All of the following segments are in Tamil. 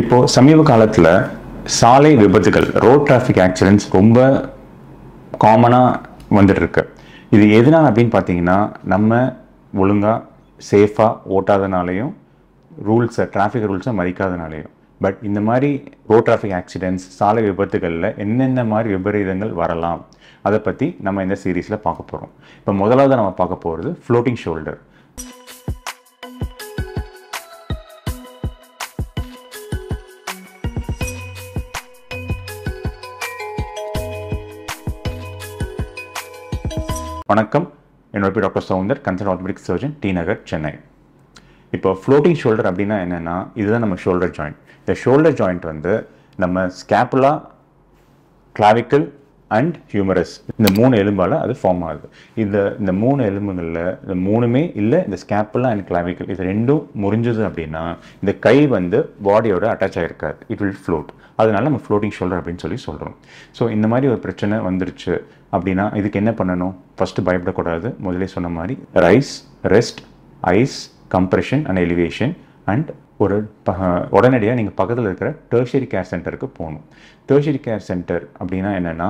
இப்போது சமீப காலத்தில் சாலை விபத்துகள் ரோட் டிராஃபிக் ஆக்சிடென்ட்ஸ் ரொம்ப காமனாக இருக்கு இது எதனால் அப்படின்னு பார்த்தீங்கன்னா நம்ம ஒழுங்காக சேஃபாக ஓட்டாதனாலையும் ரூல்ஸை டிராஃபிக் ரூல்ஸை மதிக்காதனாலையும் பட் இந்த மாதிரி ரோட் டிராஃபிக் ஆக்சிடென்ட்ஸ் சாலை விபத்துகளில் என்னென்ன மாதிரி விபரீதங்கள் வரலாம் அதை பற்றி நம்ம இந்த சீரீஸில் பார்க்க போகிறோம் இப்போ முதலாவது நம்ம பார்க்க போகிறது ஃப்ளோட்டிங் ஷோல்டர் வணக்கம் என்னோட பேர் doctor Soundar consult orthopaedic surgeon T Nagar Chennai இப்போ ஃப்ளோட்டிங் ஷோல்டர் அப்படின்னா என்னென்னா இதுதான் நம்ம ஷோல்டர் ஜாயிண்ட் இந்த ஷோல்டர் ஜாயிண்ட் வந்து நம்ம ஸ்கேப்புலா கிளாவிக்கல் அண்ட் ஹியூமரஸ் இந்த மூணு எலும்பால் அது ஃபார்ம் ஆகுது இந்த இந்த மூணு எலும்புகளில் இந்த மூணுமே இல்லை இந்த ஸ்கேப்புலா அண்ட் கிளாவிக்கல் இது ரெண்டும் முறிஞ்சது அப்படின்னா இந்த கை வந்து பாடியோட அட்டாச் ஆகிருக்காது இட் வில் ஃப்ளோட் அதனால நம்ம ஃப்ளோட்டிங் ஷோல்டர் அப்படின்னு சொல்லி சொல்கிறோம் ஸோ இந்த மாதிரி ஒரு பிரச்சனை வந்துருச்சு அப்படின்னா இதுக்கு என்ன பண்ணணும் ஃபஸ்ட்டு பயப்படக்கூடாது முதலே சொன்ன மாதிரி RICE rest ice compression and elevation and ஒரு உடனடியாக நீங்கள் பக்கத்தில் இருக்கிற டேர்ஷரி கேர் சென்டருக்கு போகணும் டேர்ஷரி கேர் சென்டர் அப்படின்னா என்னென்னா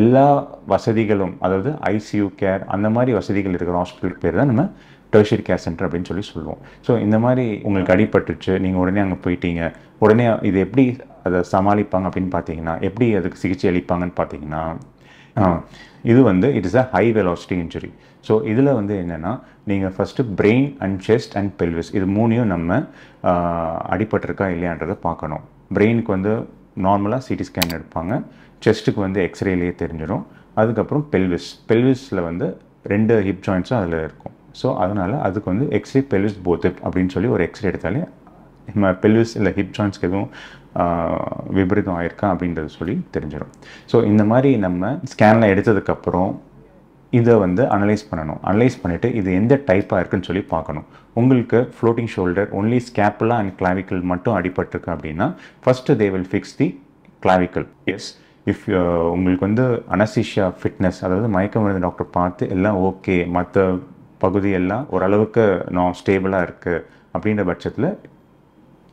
எல்லா வசதிகளும் அதாவது ஐசியூ கேர் அந்த மாதிரி வசதிகள் இருக்கிற ஹாஸ்பிட்டலுக்கு பேர் தான் நம்ம டெர்ஷரி கேர் சென்டர் அப்படின்னு சொல்லி சொல்லுவோம் ஸோ இந்த மாதிரி உங்களுக்கு அடிபட்டுச்சு நீங்கள் உடனே அங்கே போயிட்டீங்க உடனே இது எப்படி அதை சமாளிப்பாங்க அப்படின்னு பார்த்தீங்கன்னா எப்படி அதுக்கு சிகிச்சை அளிப்பாங்கன்னு பார்த்தீங்கன்னா இது வந்து it is a high velocity injury so இதில் வந்து என்னென்னா நீங்கள் first brain and chest and pelvis இது மூணையும் நம்ம அடிபட்டிருக்கா இல்லையான்றதை பார்க்கணும் பிரெயினுக்கு வந்து நார்மலாக சிடி ஸ்கேன் எடுப்பாங்க செஸ்ட்டுக்கு வந்து எக்ஸ்ரேலேயே தெரிஞ்சிடும் அதுக்கப்புறம் பெல்விஸ் பெல்விஸில் வந்து ரெண்டு ஹிப் ஜாயின்ஸும் அதில் இருக்கும் ஸோ அதனால் அதுக்கு வந்து எக்ஸ்ரே பெல்விஸ் போத்து அப்படின்னு சொல்லி ஒரு எக்ஸ்ரே எடுத்தாலே நம்ம பெல்விஸ் இல்லை ஹிப் ஜாயின்ஸ்க்கு எதுவும் விபரீதம் ஆயிருக்கா அப்படின்றது சொல்லி தெரிஞ்சிடும் ஸோ இந்த மாதிரி நம்ம ஸ்கேனில் எடுத்ததுக்கப்புறம் இதை வந்து அனலைஸ் பண்ணணும் அனலைஸ் பண்ணிவிட்டு இது எந்த டைப்பாக இருக்குன்னு சொல்லி பார்க்கணும் உங்களுக்கு floating shoulder only scapula and clavicle மட்டும் அடிபட்டிருக்கு அப்படின்னா first they will fix the clavicle as if உங்களுக்கு வந்து அனசிஷியா ஃபிட்னஸ் அதாவது மயக்க மருந்து டாக்டர் பார்த்து எல்லாம் ஓகே மற்ற பகுதியெல்லாம் ஓரளவுக்கு நான் ஸ்டேபிளாக இருக்குது அப்படின்ற பட்சத்தில்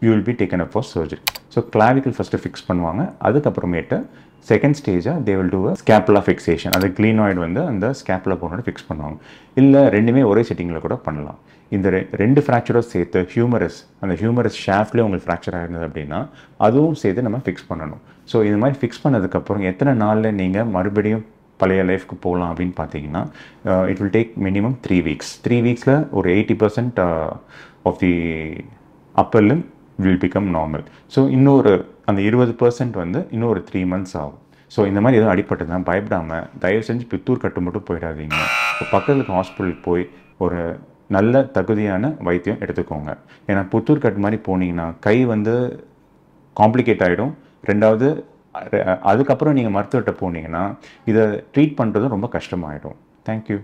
you will be taken up for surgery so clavicle first fix பண்ணுவாங்க அதுக்கப்புறமேட்டு செகண்ட் ஸ்டேஜாக they will do a scapula fixation அது க்ளீனாய்டு வந்து அந்த ஸ்கேப்பில் போனோட ஃபிக்ஸ் பண்ணுவாங்க இல்லை ரெண்டுமே ஒரே செட்டிங்கில் கூட பண்ணலாம் இந்த ரெ ரெண்டு ஃப்ராக்சரோட சேர்த்து ஹியூமரஸ் அந்த ஹியூமரஸ் ஷாஃப்ட்லேயே உங்களுக்கு ஃப்ராக்சர் ஆகிருந்தது அப்படின்னா அதுவும் சேர்த்து நம்ம ஃபிக்ஸ் பண்ணணும் ஸோ இது மாதிரி ஃபிக்ஸ் பண்ணதுக்கப்புறம் எத்தனை நாளில் நீங்கள் மறுபடியும் பழைய லைஃப்க்கு போகலாம் அப்படின்னு பார்த்தீங்கன்னா it will take minimum three weeks three வீக்ஸில் ஒரு eighty percent of the upper limb will become normal so இன்னொரு அந்த இருபது பர்சன்ட் வந்து இன்னொரு த்ரீ மந்த்ஸ் ஆகும் ஸோ இந்த மாதிரி எதுவும் அடிப்பட்டு தான் பயப்படாமல் தயவு செஞ்சு பித்தூர் கட்டு மட்டும் போயிடாதீங்க பக்கத்துக்கு ஹாஸ்பிட்டல் போய் ஒரு நல்ல தகுதியான வைத்தியம் எடுத்துக்கோங்க ஏன்னா புத்தூர் கட் மாதிரி போனீங்கன்னா கை வந்து காம்ப்ளிகேட் ஆகிடும் ரெண்டாவது அதுக்கப்புறம் நீங்கள் மருத்துவர்கிட்ட போனீங்கன்னா இதை ட்ரீட் பண்ணுறது ரொம்ப கஷ்டமாயிடும் தேங்க்யூ